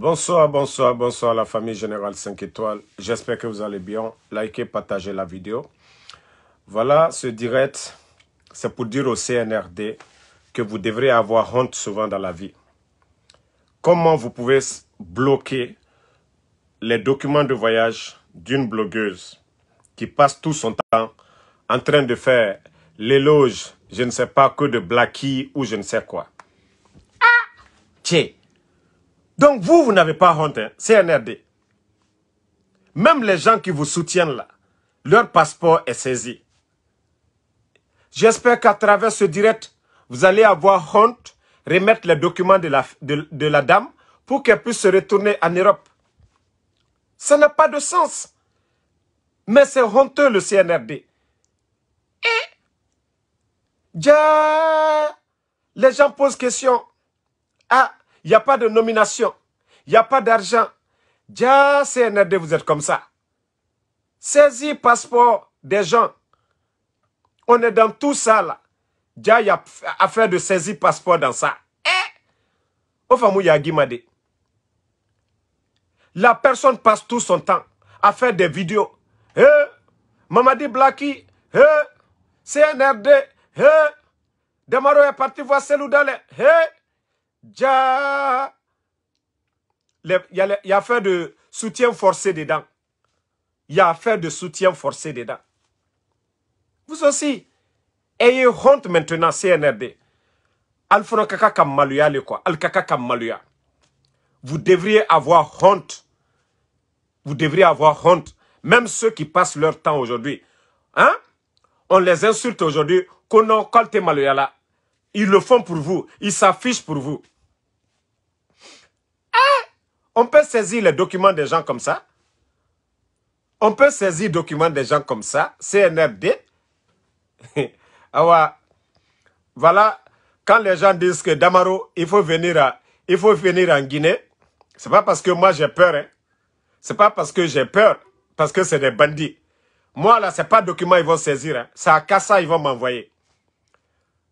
Bonsoir, bonsoir, bonsoir la famille Générale 5 étoiles. J'espère que vous allez bien. Likez, partagez la vidéo. Voilà ce direct. C'est pour dire au CNRD que vous devrez avoir honte souvent dans la vie. Comment vous pouvez bloquer les documents de voyage d'une blogueuse qui passe tout son temps en train de faire l'éloge, je ne sais pas que de Blackie ou je ne sais quoi. Ah, Tchè donc vous, vous n'avez pas honte, hein. CNRD. Même les gens qui vous soutiennent là, leur passeport est saisi. J'espère qu'à travers ce direct, vous allez avoir honte, remettre les documents de la, de, la dame pour qu'elle puisse se retourner en Europe. Ça n'a pas de sens. Mais c'est honteux le CNRD. Et eh? les gens posent question. à... Ah, il n'y a pas de nomination. Il n'y a pas d'argent. Déjà, CNRD, vous êtes comme ça. Saisis passeport des gens. On est dans tout ça, là. Déjà, il y a affaire de saisie passeport dans ça. Eh Enfin, il La personne passe tout son temps à faire des vidéos. Eh Mamadi Blacky. Eh CNRD. Eh Demaro est parti voir Seloudale. Eh il y, a, affaire de soutien forcé dedans. Il y a affaire de soutien forcé dedans. Vous aussi, ayez honte maintenant, CNRD. Kaka le quoi? Vous devriez avoir honte. Vous devriez avoir honte. Même ceux qui passent leur temps aujourd'hui. Hein? On les insulte aujourd'hui. Ils le font pour vous. Ils s'affichent pour vous. On peut saisir les documents des gens comme ça. On peut saisir les documents des gens comme ça, CNRD. Ah voilà, quand les gens disent que Damaro, il faut venir, à, il faut en Guinée, c'est pas parce que moi j'ai peur. Ce hein. C'est pas parce que j'ai peur, parce que c'est des bandits. Moi, là, c'est pas document ils vont saisir. Hein. C'est à Kassa, ils vont m'envoyer.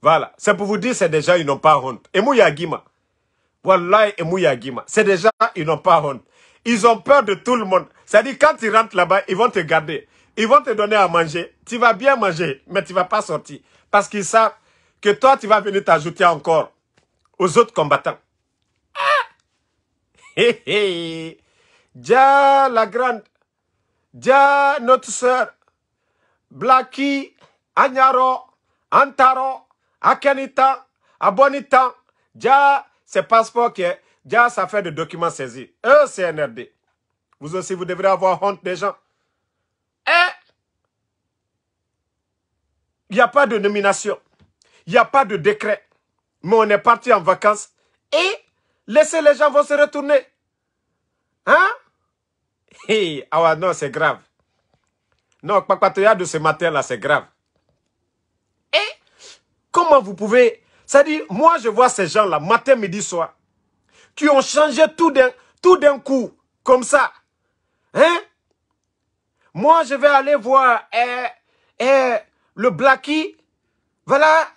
Voilà. C'est pour vous dire, c'est déjà, ils n'ont pas honte. Et moi, Guima. Wallahi et Mouyagima. C'est déjà, ils n'ont pas honte. Ils ont peur de tout le monde. C'est-à-dire, quand ils rentrent là-bas, ils vont te garder. Ils vont te donner à manger. Tu vas bien manger, mais tu ne vas pas sortir. Parce qu'ils savent que toi, tu vas venir t'ajouter encore aux autres combattants. Ah! Hé Dia la grande, Dia notre soeur. Blackie, Agnaro, Antaro, Akenita, Abonita, Dia ces passeports, qui est déjà ça fait de documents saisis. Eux, CNRD. Vous aussi, vous devrez avoir honte des gens. Et il n'y a pas de nomination. Il n'y a pas de décret. Mais on est parti en vacances. Et laissez les gens vont se retourner. Hein? Hey, ah ouais, non, c'est grave. Non, pas de ce matin-là, c'est grave. Et comment vous pouvez c'est-à-dire, moi, je vois ces gens-là, matin, midi, soir, qui ont changé tout d'un coup, comme ça. Hein? Moi, je vais aller voir eh, eh, le Blacky. Voilà.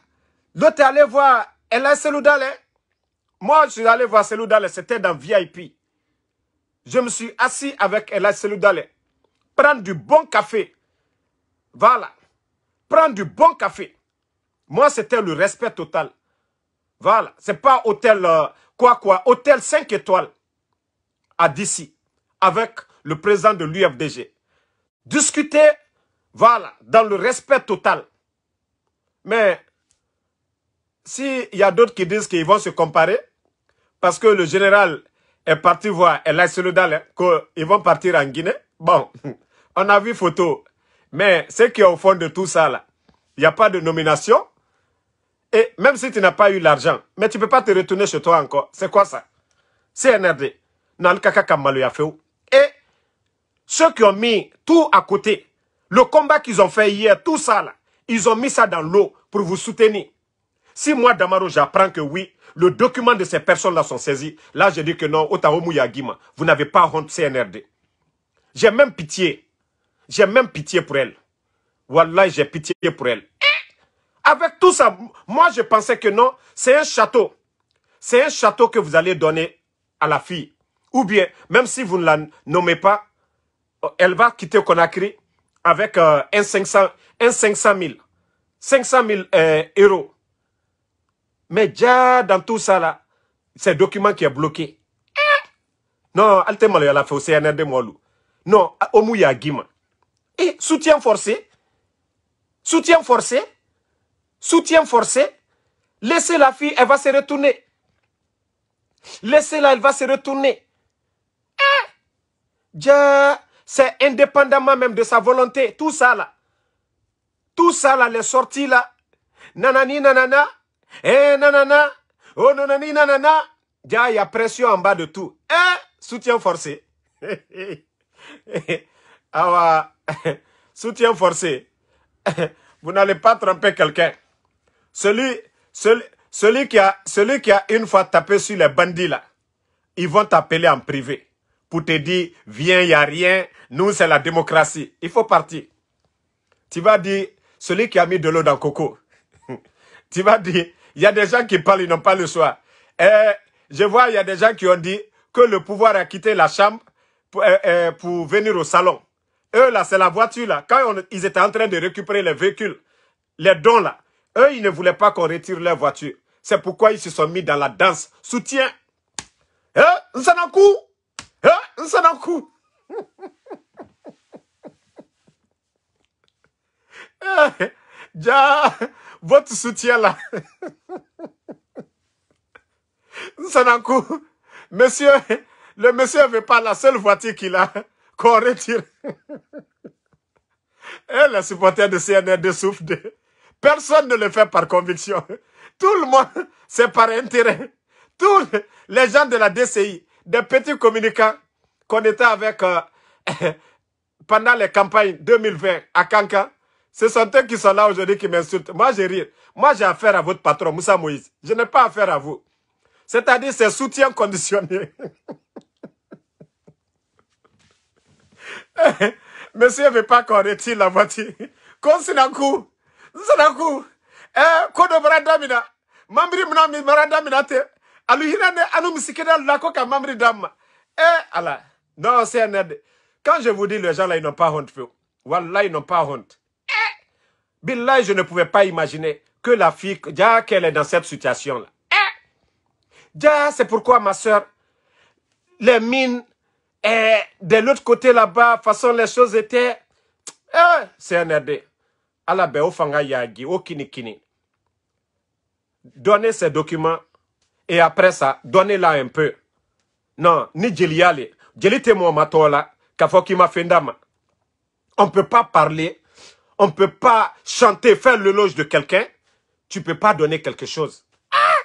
L'autre est allé voir Ella Seloudale. Hein. Moi, je suis allé voir Seloudale. C'était dans VIP. Je me suis assis avec Ella Seloudale. Prendre du bon café. Voilà. Prendre du bon café. Moi, c'était le respect total. Voilà, c'est pas hôtel euh, quoi quoi, hôtel 5 étoiles à DC avec le président de l'UFDG. Discuter, voilà, dans le respect total. Mais s'il y a d'autres qui disent qu'ils vont se comparer, parce que le général est parti voir le que hein, qu'ils vont partir en Guinée, bon, on a vu photo. Mais ce qui est au fond de tout ça, là, il n'y a pas de nomination, et même si tu n'as pas eu l'argent, mais tu ne peux pas te retourner chez toi encore. C'est quoi ça CNRD. Et ceux qui ont mis tout à côté, le combat qu'ils ont fait hier, tout ça là, ils ont mis ça dans l'eau pour vous soutenir. Si moi, Damaro, j'apprends que oui, le document de ces personnes-là sont saisis, là, je dis que non, Yagima, vous n'avez pas honte CNRD. J'ai même pitié. J'ai même pitié pour elle. Voilà, j'ai pitié pour elle. Avec tout ça, moi je pensais que non, c'est un château. C'est un château que vous allez donner à la fille. Ou bien, même si vous ne la nommez pas, euh, elle va quitter Conakry avec euh, un, 500, 000. 500 000 euros. Mais déjà, dans tout ça là, c'est document qui est bloqué. Hein? Non, elle a fait au de Non, Omuya Guiman. Et soutien forcé. Soutien forcé soutien forcé, laissez la fille, elle va se retourner. Laissez-la, elle va se retourner. Ah! c'est indépendamment même de sa volonté. Tout ça là. Tout ça là, les sorties là. Nanani, nanana. Eh, nanana. Oh, nanani, nanana. il y a pression en bas de tout. Eh? Soutien forcé. ah, soutien forcé. Vous n'allez pas tromper quelqu'un. Celui, celui, qui a, celui qui a une fois tapé sur les bandits là, ils vont t'appeler en privé pour te dire, viens, il n'y a rien, nous c'est la démocratie. Il faut partir. Tu vas dire, celui qui a mis de l'eau dans Coco. tu vas dire, il y a des gens qui parlent, ils n'ont pas le choix. Eh, je vois, il y a des gens qui ont dit que le pouvoir a quitté la chambre pour, euh, euh, venir au salon. Eux, là, c'est la voiture, là. Quand ils étaient en train de récupérer les véhicules, les dons, là, eux, ils ne voulaient pas qu'on retire leur voiture. C'est pourquoi ils se sont mis dans la danse. Soutien. Hein? Hein? Eh, Nsanakou. Eh, Nsanakou. eh, ja, votre soutien là. Nsanakou. Monsieur, le monsieur veut pas la seule voiture qu'il a qu'on retire. Et les supporters de CNR de souffle de... Personne ne le fait par conviction. Tout le monde, c'est par intérêt. Tous les gens de la DCI, des petits communicants qu'on était avec euh, pendant les campagnes 2020 à Kanka, ce sont eux qui sont là aujourd'hui qui m'insultent. Moi, j'ai Moi, j'ai affaire à votre patron, Moussa Moïse. Je n'ai pas affaire à vous. C'est-à-dire, c'est soutien conditionné. Monsieur ne veut pas qu'on retire la voiture. coup, nsanaku eh, ko dɔ bara da min na mamiri mina min bara alu hinɛ anu misikida la ko ka mamiri d'a eh, ala non c'est un quand je vous dis les gens là ils n'ont pas honte feu voilà ils n'ont pas honte eh, billah je ne pouvais pas imaginer que la fille déjà qu'elle est dans cette situation là eh, déjà c'est pourquoi ma sœur les mines et eh, de l'autre côté là-bas façon les choses étaient eh, c'est un aide ala fanga yagi donnez ces documents et après ça donnez-la un peu non ni jeli on peut pas parler on peut pas chanter faire l'éloge de quelqu'un tu peux pas donner quelque chose ah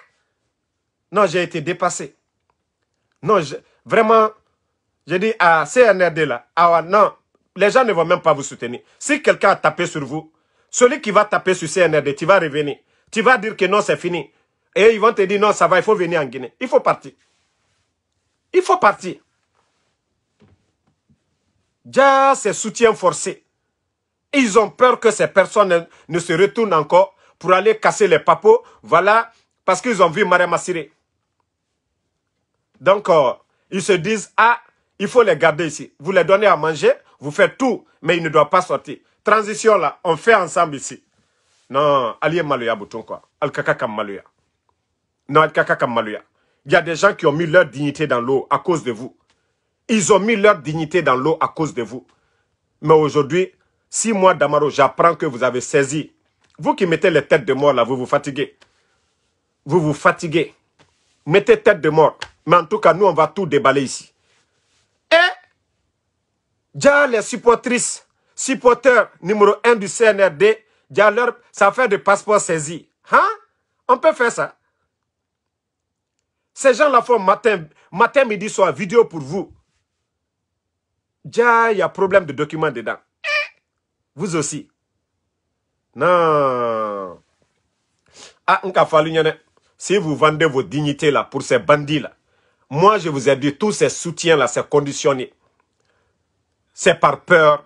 non j'ai été dépassé non vraiment j'ai dit à CNRD là ah non les gens ne vont même pas vous soutenir si quelqu'un a tapé sur vous celui qui va taper sur CNRD, tu vas revenir. Tu vas dire que non, c'est fini. Et ils vont te dire non, ça va, il faut venir en Guinée. Il faut partir. Il faut partir. Déjà, c'est soutien forcé. Ils ont peur que ces personnes ne se retournent encore pour aller casser les papos. Voilà, parce qu'ils ont vu Marie Massiré. Donc, euh, ils se disent, ah, il faut les garder ici. Vous les donnez à manger, vous faites tout, mais ils ne doivent pas sortir. Transition là, on fait ensemble ici. Non, Alié Malouya Bouton quoi. al kakakam Non, al kakakam Il y a des gens qui ont mis leur dignité dans l'eau à cause de vous. Ils ont mis leur dignité dans l'eau à cause de vous. Mais aujourd'hui, si moi, Damaro, j'apprends que vous avez saisi, vous qui mettez les têtes de mort là, vous vous fatiguez. Vous vous fatiguez. Mettez tête de mort. Mais en tout cas, nous, on va tout déballer ici. Et, déjà les supportrices Supporteur numéro 1 du CNRD, ça fait des passeports saisis. Hein? On peut faire ça. Ces gens-là font matin, matin, midi, soir, vidéo pour vous. Déjà, il y a problème de documents dedans. Vous aussi. Non. Ah, si vous vendez vos dignités là pour ces bandits-là, moi je vous ai dit, tous ces soutiens-là, c'est conditionné. C'est par peur,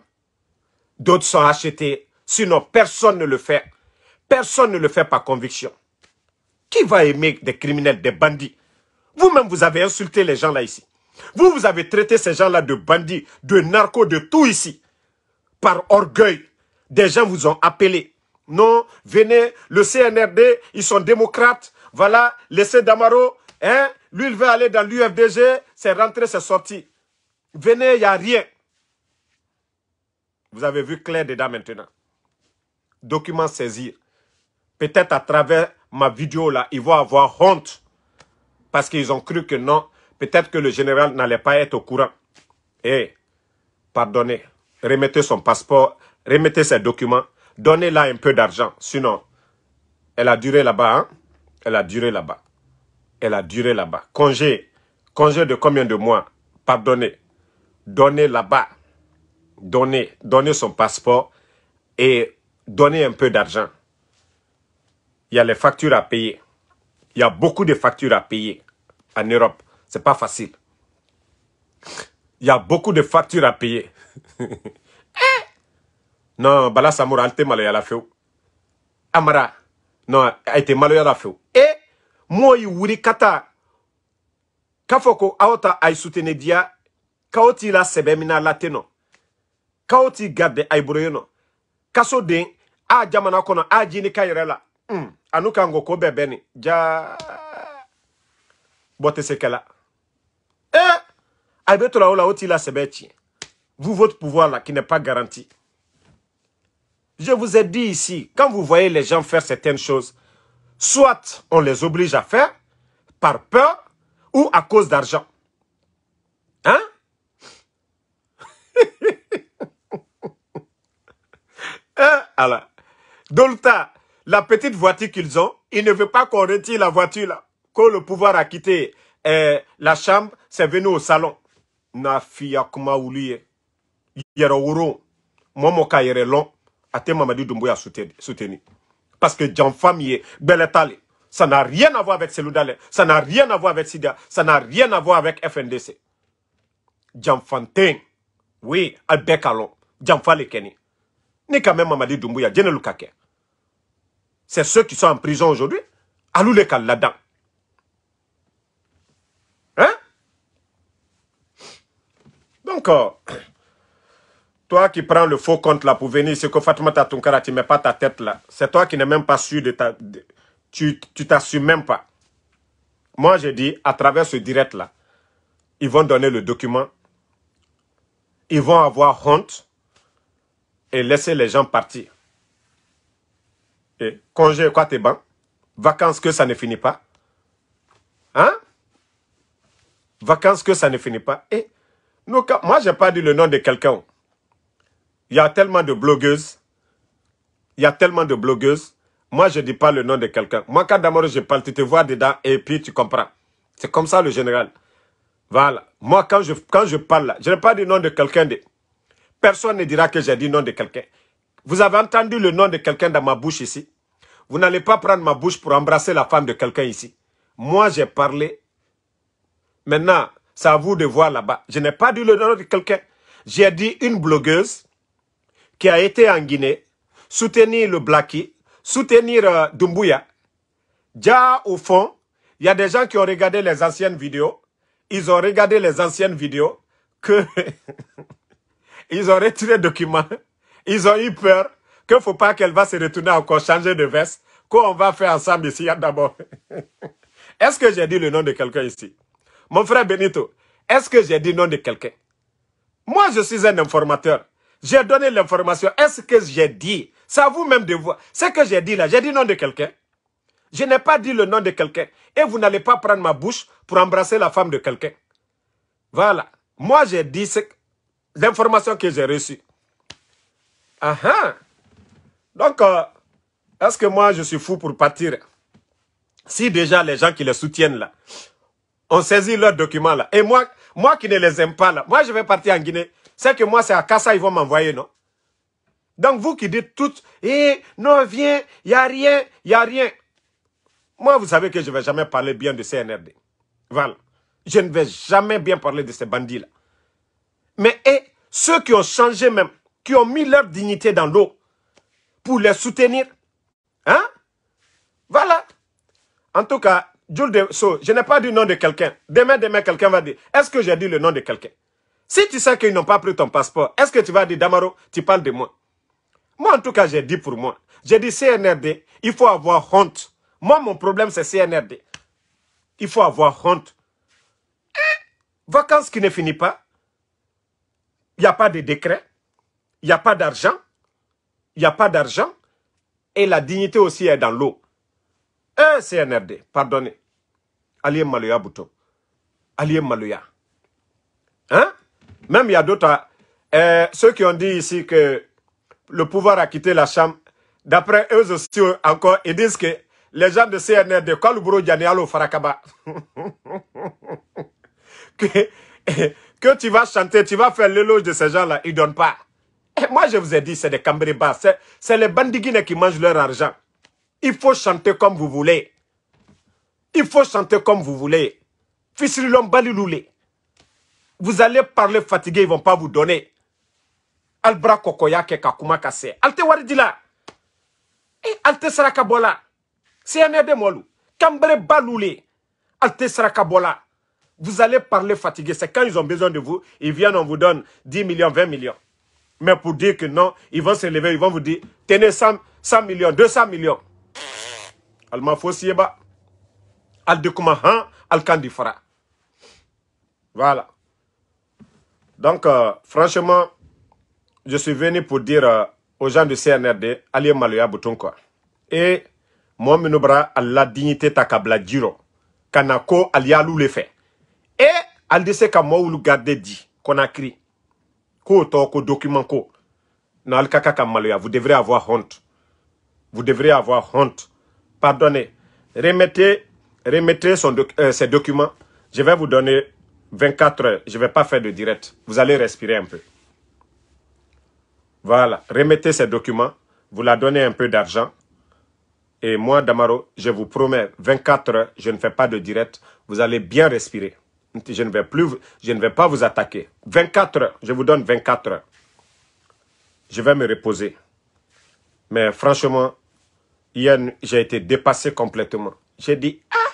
D'autres sont achetés. Sinon, personne ne le fait. Personne ne le fait par conviction. Qui va aimer des criminels, des bandits Vous-même, vous avez insulté les gens là ici. Vous, vous avez traité ces gens-là de bandits, de narcos, de tout ici. Par orgueil, des gens vous ont appelé. Non, venez, le CNRD, ils sont démocrates. Voilà, laissez Damaro. Hein? Lui, il veut aller dans l'UFDG, c'est rentré, c'est sorti. Venez, il n'y a rien. Vous avez vu clair dedans maintenant. Documents saisir. Peut-être à travers ma vidéo là, ils vont avoir honte. Parce qu'ils ont cru que non, peut-être que le général n'allait pas être au courant. Eh, pardonnez, remettez son passeport, remettez ses documents, donnez là un peu d'argent. Sinon, elle a duré là-bas, hein? Elle a duré là-bas. Elle a duré là-bas. Congé, congé de combien de mois Pardonnez. Donnez là-bas donner, donner son passeport et donner un peu d'argent. Il y a les factures à payer. Il y a beaucoup de factures à payer en Europe. C'est pas facile. Il y a beaucoup de factures à payer. Eh! non, Bala Samoura, elle était la feu. Amara, non, elle était malade la feu. Et, eh! moi, il y kata. Kafoko, aota, aï soutenir dia. Kaoti la sebe la Kaoti Gade Aiburoyono. Kaso de a jamana kono, a jini kayrela Mm. Anu kango ko bebeni. Ja. Bote sekela. Eh. Aibeto la oti la sebechi. Vous, votre pouvoir là, qui n'est pas garanti. Je vous ai dit ici, quand vous voyez les gens faire certaines choses, soit on les oblige à faire, par peur, ou à cause d'argent. Hein Alors, Dolta, la petite voiture qu'ils ont, ils ne veulent pas qu'on retire la voiture là. Quand le pouvoir a quitté euh, la chambre, c'est venu au salon. Na fiya kuma ouliye. Yere ouro. Momo yere long. Ate Doumbouya soutenu. Parce que Jean Famiye, ça n'a rien à voir avec Seloudale, ça n'a rien à voir avec Sida, ça n'a rien à voir avec FNDC. Jean oui, Albert Calon, Jean Falekeni ni quand même Mamadi Doumbouya, le C'est ceux qui sont en prison aujourd'hui. les le là-dedans. Hein? Donc, euh, toi qui prends le faux compte là pour venir, c'est que Fatima Tatunkara tu ne mets pas ta tête là. C'est toi qui n'es même pas sûr de ta... tu tu t'assumes même pas. Moi, je dis, à travers ce direct là, ils vont donner le document. Ils vont avoir honte et laisser les gens partir. Et congé quoi t'es bon Vacances que ça ne finit pas. Hein Vacances que ça ne finit pas. Et je moi, j'ai pas dit le nom de quelqu'un. Il y a tellement de blogueuses. Il y a tellement de blogueuses. Moi, je ne dis pas le nom de quelqu'un. Moi, quand d'amour je parle, tu te vois dedans et puis tu comprends. C'est comme ça le général. Voilà. Moi, quand je, quand je parle, je n'ai pas dit le nom de quelqu'un. De... Personne ne dira que j'ai dit nom de quelqu'un. Vous avez entendu le nom de quelqu'un dans ma bouche ici. Vous n'allez pas prendre ma bouche pour embrasser la femme de quelqu'un ici. Moi, j'ai parlé. Maintenant, c'est à vous de voir là-bas. Je n'ai pas dit le nom de quelqu'un. J'ai dit une blogueuse qui a été en Guinée soutenir le Blackie, soutenir Doumbouya. Euh, Dumbuya. Déjà, au fond, il y a des gens qui ont regardé les anciennes vidéos. Ils ont regardé les anciennes vidéos que... Ils ont retiré le document. Ils ont eu peur qu'il ne faut pas qu'elle va se retourner encore, changer de veste. Qu'on va faire ensemble ici d'abord. Est-ce que j'ai dit le nom de quelqu'un ici Mon frère Benito, est-ce que j'ai dit le nom de quelqu'un Moi, je suis un informateur. J'ai donné l'information. Est-ce que j'ai dit C'est à vous-même de voir. Ce que j'ai dit là, j'ai dit le nom de quelqu'un. Je n'ai pas dit le nom de quelqu'un. Et vous n'allez pas prendre ma bouche pour embrasser la femme de quelqu'un. Voilà. Moi, j'ai dit ce que... L'information que j'ai reçue. Ah ah! Donc, euh, est-ce que moi, je suis fou pour partir Si déjà les gens qui les soutiennent là, ont saisi leurs documents là. Et moi, moi qui ne les aime pas là, moi je vais partir en Guinée. C'est que moi, c'est à Kassa, ils vont m'envoyer, non Donc vous qui dites tout, eh, non, viens, il n'y a rien, il n'y a rien. Moi, vous savez que je ne vais jamais parler bien de CNRD. Voilà. Je ne vais jamais bien parler de ces bandits-là. Mais et ceux qui ont changé même, qui ont mis leur dignité dans l'eau pour les soutenir. Hein? Voilà. En tout cas, je n'ai pas dit le nom de quelqu'un. Demain, demain, quelqu'un va dire, est-ce que j'ai dit le nom de quelqu'un Si tu sais qu'ils n'ont pas pris ton passeport, est-ce que tu vas dire, Damaro, tu parles de moi Moi, en tout cas, j'ai dit pour moi. J'ai dit CNRD, il faut avoir honte. Moi, mon problème, c'est CNRD. Il faut avoir honte. vacances qui ne finissent pas. Il n'y a pas de décret, il n'y a pas d'argent, il n'y a pas d'argent, et la dignité aussi est dans l'eau. Un CNRD, pardonnez, aliem Maloya Bouto, aliem Maloya. Hein? Même il y a d'autres, euh, ceux qui ont dit ici que le pouvoir a quitté la Chambre, d'après eux aussi encore, ils disent que les gens de CNRD, à l'eau, Farakaba, que que tu vas chanter, tu vas faire l'éloge de ces gens-là, ils ne donnent pas. Et eh, moi, je vous ai dit, c'est des bas. c'est les bandiguines qui mangent leur argent. Il faut chanter comme vous voulez. Il faut chanter comme vous voulez. Fisrilom baliloulé. Vous allez parler fatigué, ils ne vont pas vous donner. Albra kokoya ke kakuma kase. Alte waridila. Et eh, alte sarakabola. C'est un des molu. Cambre baloulé. Alte kabola. Vous allez parler fatigué. C'est quand ils ont besoin de vous, ils viennent, on vous donne 10 millions, 20 millions. Mais pour dire que non, ils vont se lever, ils vont vous dire, tenez 100, 100 millions, 200 millions. Allemand Fossieba, Al Al Kandifara. Voilà. Donc, euh, franchement, je suis venu pour dire euh, aux gens du CNRD, allez Maloya Boutonko. Et moi, à la dignité Takabla Diro. Kanako, Alialou fait. Et ale de se ka a dit k'o document ko ka vous devrez avoir honte vous devrez avoir honte pardonnez remettez remettez son euh, documents je vais vous donner 24 heures je vais pas faire de direct vous allez respirer un peu voilà remettez ces documents vous la donnez un peu d'argent et moi Damaro je vous promets 24 heures je ne fais pas de direct vous allez bien respirer je ne vais plus, je ne vais pas vous attaquer. 24 heures, je vous donne 24 heures. Je vais me reposer. Mais franchement, j'ai été dépassé complètement. J'ai dit, ah!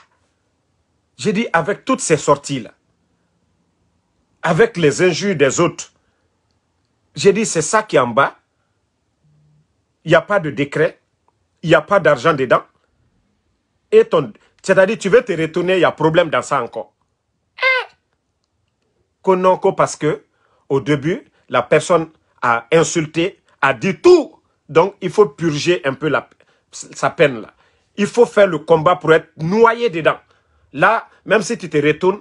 J'ai dit, avec toutes ces sorties-là, avec les injures des autres, j'ai dit, c'est ça qui est en bas. Il n'y a pas de décret. Il n'y a pas d'argent dedans. Et ton... C'est-à-dire, tu veux te retourner, il y a problème dans ça encore non, parce que au début, la personne a insulté, a dit tout. Donc, il faut purger un peu la, sa peine là. Il faut faire le combat pour être noyé dedans. Là, même si tu te retournes,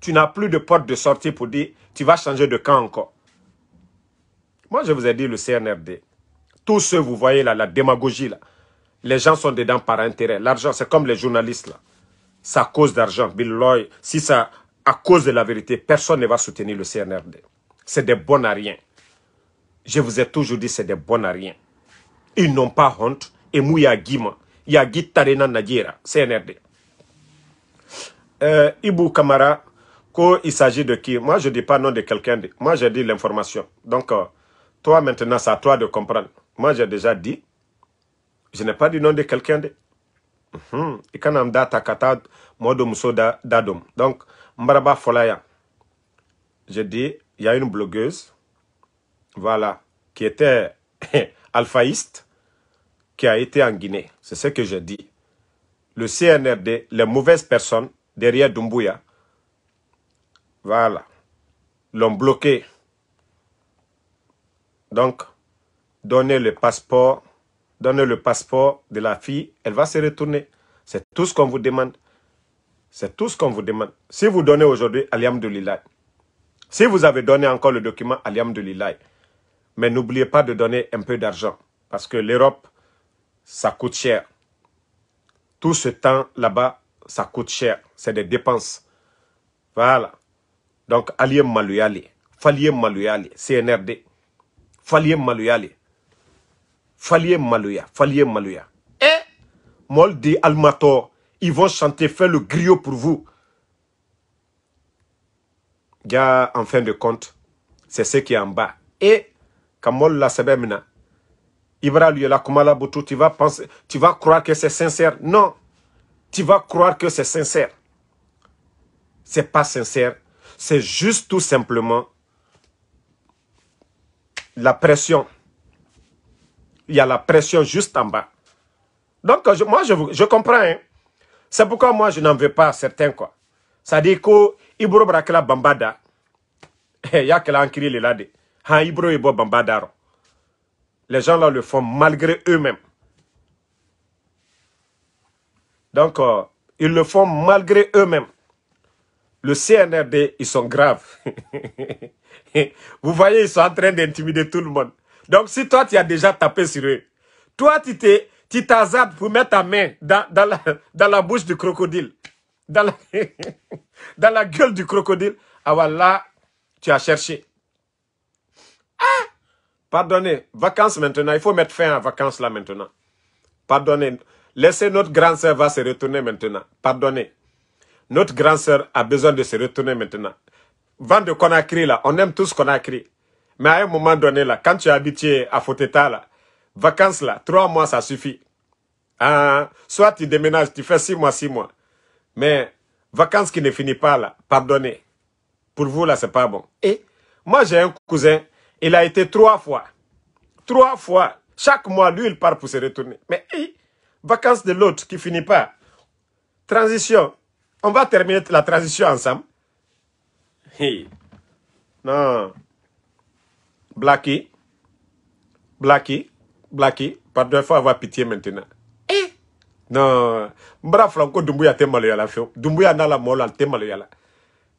tu n'as plus de porte de sortie pour dire tu vas changer de camp encore. Moi, je vous ai dit le CNRD. Tous ceux, vous voyez là, la démagogie là. Les gens sont dedans par intérêt. L'argent, c'est comme les journalistes là. Ça cause d'argent. Bill Loy, si ça à cause de la vérité, personne ne va soutenir le CNRD. C'est des bonnes à rien. Je vous ai toujours dit, c'est des bonnes à rien. Ils n'ont pas honte. Et Mouya Guima, Yagi Tarena nagira CNRD. Euh, Ibu Kamara, il s'agit de qui Moi, je ne dis pas nom de quelqu'un. Moi, je dis l'information. Donc, euh, toi, maintenant, c'est à toi de comprendre. Moi, j'ai déjà dit. Je n'ai pas dit nom de quelqu'un. Mm -hmm. Donc, Mbaraba Folaya, j'ai dit, il y a une blogueuse, voilà, qui était alphaïste, qui a été en Guinée. C'est ce que je dis. Le CNRD, les mauvaises personnes derrière Dumbuya, voilà, l'ont bloqué. Donc, donnez le passeport, donnez le passeport de la fille, elle va se retourner. C'est tout ce qu'on vous demande. C'est tout ce qu'on vous demande. Si vous donnez aujourd'hui, Aliam de Lilay. Si vous avez donné encore le document, Aliam de Lilay. Mais n'oubliez pas de donner un peu d'argent. Parce que l'Europe, ça coûte cher. Tout ce temps là-bas, ça coûte cher. C'est des dépenses. Voilà. Donc, Aliem Malouyali. Faliem Malouyali. CNRD. Faliem Malouyali. Faliem Malouya. Faliem Malouya. Et, Moldi Almator. Ils vont chanter, faire le griot pour vous. en fin de compte, c'est ce qui est en bas. Et, quand la Ibra la Kumala tu vas penser, tu vas croire que c'est sincère. Non. Tu vas croire que c'est sincère. C'est pas sincère. C'est juste tout simplement la pression. Il y a la pression juste en bas. Donc, moi, je, comprends. Hein. C'est pourquoi moi, je n'en veux pas certains, quoi. Ça dit que Ibro Brakela Bambada, il y a Han Ibro Ibo Bambada. Les gens là le font malgré eux-mêmes. Donc, euh, ils le font malgré eux-mêmes. Le CNRD, ils sont graves. Vous voyez, ils sont en train d'intimider tout le monde. Donc, si toi, tu as déjà tapé sur eux, toi, tu t'es tu zappé pour mettre ta main dans, la, bouche du crocodile, dans la, gueule du crocodile, ah voilà, tu as cherché. Ah! Pardonnez, vacances maintenant, il faut mettre fin à vacances là maintenant. Pardonnez, laissez notre grand sœur va se retourner maintenant. Pardonnez, notre grande sœur a besoin de se retourner maintenant. Vent de Conakry là, on aime tous Conakry. Mais à un moment donné là, quand tu es habitué à Foteta là, Vacances là, trois mois, ça suffit. Hein? Soit tu déménages, tu fais six mois, six mois. Mais vacances qui ne finit pas là, pardonnez. Pour vous là, c'est pas bon. Et moi, j'ai un cousin, il a été trois fois. Trois fois. Chaque mois, lui, il part pour se retourner. Mais vacances de l'autre qui finit pas. Transition. On va terminer la transition ensemble. Hey. Non. Blackie. Blackie. Blackie, pardon, il faut avoir pitié maintenant. Eh Non. Mbra Franco Dumbuya te maloyala. Dumbuya n'a la mola te maloyala.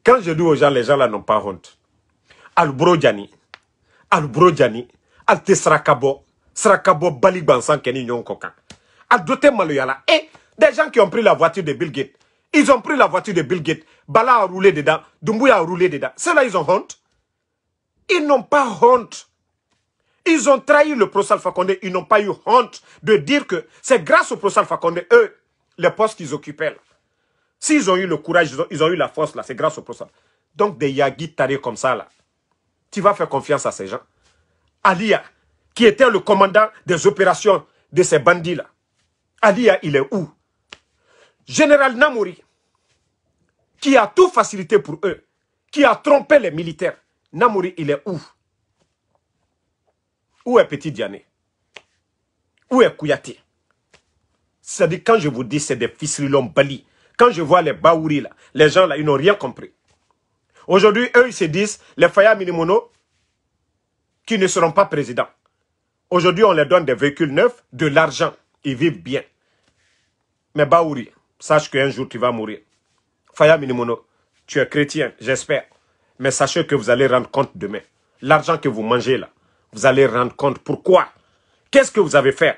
Quand je dis aux gens, les gens là n'ont pas honte. Albro Djani. Al Djani. Alte Srakabo. Srakabo Balibansan Keni Nyon Kokan. maloyala. Eh Des gens qui ont pris la voiture de Bill Gates. Ils ont pris la voiture de Bill Gates. Bala a roulé dedans. Dumbuya a roulé dedans. Cela là ils ont honte. Ils n'ont pas honte. Ils ont trahi le professeur Alpha Ils n'ont pas eu honte de dire que c'est grâce au professeur Alpha eux, les postes qu'ils occupaient. S'ils ont eu le courage, ils ont, eu la force, là, c'est grâce au professeur. Donc, des Yagi tarés comme ça, là, tu vas faire confiance à ces gens. Alia, qui était le commandant des opérations de ces bandits-là. Alia, il est où Général Namouri, qui a tout facilité pour eux, qui a trompé les militaires. Namouri, il est où où est Petit Diané Où est Kouyaté C'est-à-dire, quand je vous dis c'est des l'homme Bali, quand je vois les Baouri là, les gens là, ils n'ont rien compris. Aujourd'hui, eux, ils se disent, les Faya Minimono, qui ne seront pas présidents. Aujourd'hui, on leur donne des véhicules neufs, de l'argent. Ils vivent bien. Mais Baouri, sache qu'un jour, tu vas mourir. Faya Minimono, tu es chrétien, j'espère. Mais sachez que vous allez rendre compte demain. L'argent que vous mangez là, vous allez rendre compte pourquoi. Qu'est-ce que vous avez fait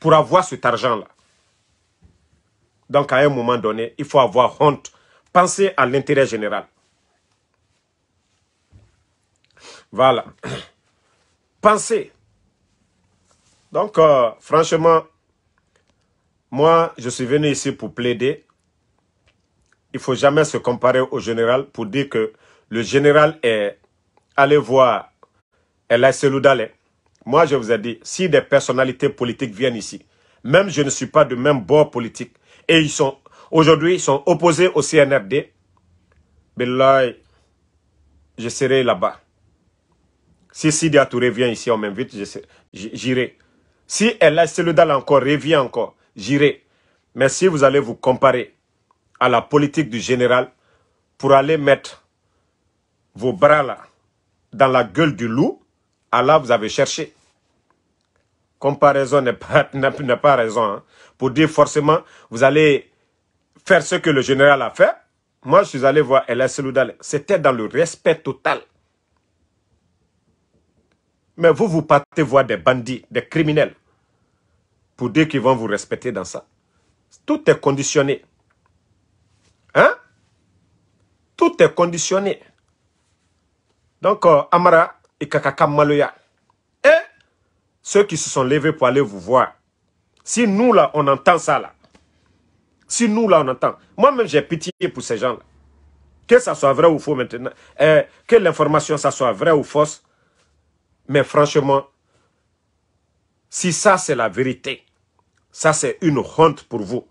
pour avoir cet argent-là Donc à un moment donné, il faut avoir honte. Pensez à l'intérêt général. Voilà. Pensez. Donc, euh, franchement, moi, je suis venu ici pour plaider. Il ne faut jamais se comparer au général pour dire que le général est allé voir elle est Moi, je vous ai dit, si des personnalités politiques viennent ici, même je ne suis pas du même bord politique, et ils sont, aujourd'hui, ils sont opposés au CNRD, je serai là-bas. Si Sidi Atouré vient ici, on m'invite, j'irai. Si elle Seludal encore revient encore, j'irai. Mais si vous allez vous comparer à la politique du général pour aller mettre vos bras là dans la gueule du loup, Allah vous avez cherché. Comparaison n'a pas, raison. Hein. Pour dire forcément, vous allez faire ce que le général a fait. Moi, je suis allé voir El Seloudal. C'était dans le respect total. Mais vous, vous partez voir des bandits, des criminels, pour dire qu'ils vont vous respecter dans ça. Tout est conditionné. Hein? Tout est conditionné. Donc, euh, Amara, et Et eh, ceux qui se sont levés pour aller vous voir, si nous là, on entend ça là, si nous là, on entend, moi-même j'ai pitié pour ces gens-là. Que ça soit vrai ou faux maintenant, eh, que l'information, ça soit vraie ou fausse, mais franchement, si ça c'est la vérité, ça c'est une honte pour vous.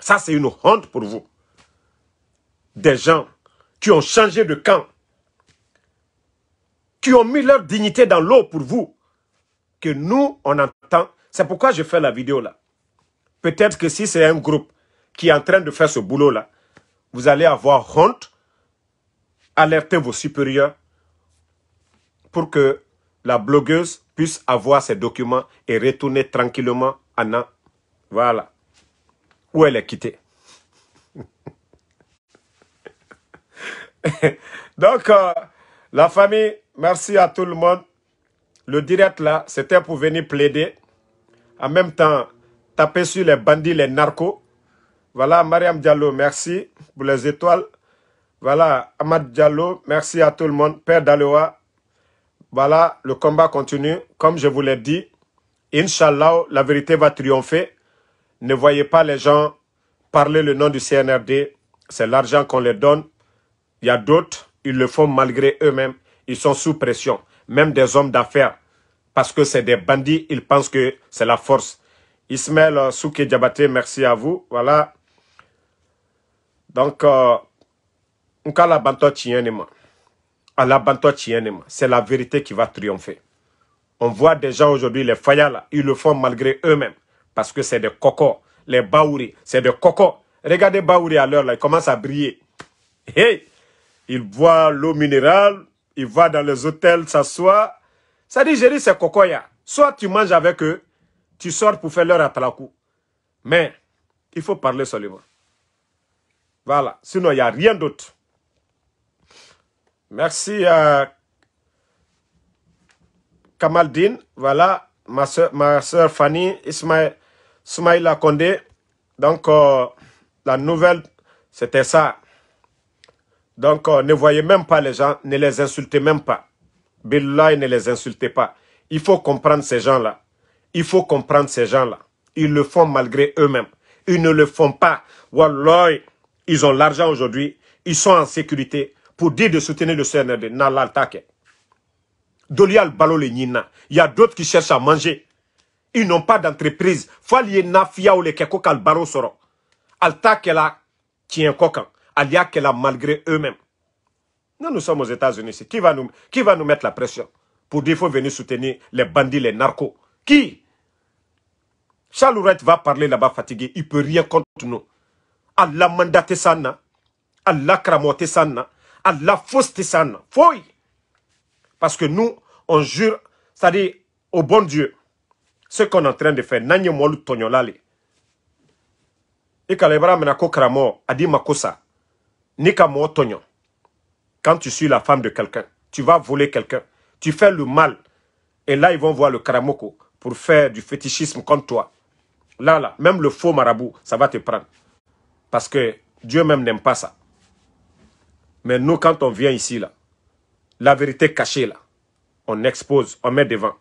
Ça c'est une honte pour vous. Des gens qui ont changé de camp qui ont mis leur dignité dans l'eau pour vous, que nous, on entend. C'est pourquoi je fais la vidéo là. Peut-être que si c'est un groupe qui est en train de faire ce boulot là, vous allez avoir honte, alertez vos supérieurs pour que la blogueuse puisse avoir ses documents et retourner tranquillement à Nan. Voilà. Où elle est quittée. Donc, euh, la famille, Merci à tout le monde. Le direct là, c'était pour venir plaider. En même temps, taper sur les bandits, les narcos. Voilà, Mariam Diallo, merci pour les étoiles. Voilà, Ahmad Diallo, merci à tout le monde. Père Daloa, voilà, le combat continue. Comme je vous l'ai dit, Inch'Allah, la vérité va triompher. Ne voyez pas les gens parler le nom du CNRD. C'est l'argent qu'on leur donne. Il y a d'autres, ils le font malgré eux-mêmes ils sont sous pression, même des hommes d'affaires, parce que c'est des bandits, ils pensent que c'est la force. Ismaël Souké Diabaté, merci à vous. Voilà. Donc, euh, c'est la vérité qui va triompher. On voit déjà aujourd'hui les Fayala, ils le font malgré eux-mêmes, parce que c'est des cocos. Les Baouri, c'est des cocos. Regardez Baouri à l'heure, il commence à briller. Hey! Il voit l'eau minérale, il va dans les hôtels, s'assoit. Ça dit, j'ai dit, c'est Kokoya. Soit tu manges avec eux, tu sors pour faire leur atalakou. Mais il faut parler seulement. Voilà. Sinon, il n'y a rien d'autre. Merci à euh, Kamaldine. Voilà. Ma soeur, ma Fanny Ismail Donc, euh, la nouvelle, c'était ça. Donc, euh, ne voyez même pas les gens, ne les insultez même pas. Billah, ne les insultez pas. Il faut comprendre ces gens-là. Il faut comprendre ces gens-là. Ils le font malgré eux-mêmes. Ils ne le font pas. ils ont l'argent aujourd'hui. Ils sont en sécurité pour dire de soutenir le CNRD. de Dolial Il y a d'autres qui cherchent à manger. Ils n'ont pas d'entreprise. Falie nafia ou le keko kalbaro soro. al taqela qui Alia a malgré eux-mêmes. Nous, nous sommes aux États-Unis. Qui, va nous, qui va nous mettre la pression pour dire qu'il faut venir soutenir les bandits, les narcos Qui Charles va parler là-bas fatigué. Il ne peut rien contre nous. Allah mandate sana. Allah kramote sana. Allah fausse sana. Foy. Parce que nous, on jure, c'est-à-dire au bon Dieu, ce qu'on est en train de faire. Nanye molu tonyolale. Et quand les bras a kramo, adi makosa. Nika quand tu suis la femme de quelqu'un tu vas voler quelqu'un tu fais le mal et là ils vont voir le karamoko pour faire du fétichisme contre toi là là même le faux marabout ça va te prendre parce que Dieu même n'aime pas ça mais nous quand on vient ici là la vérité cachée là on expose on met devant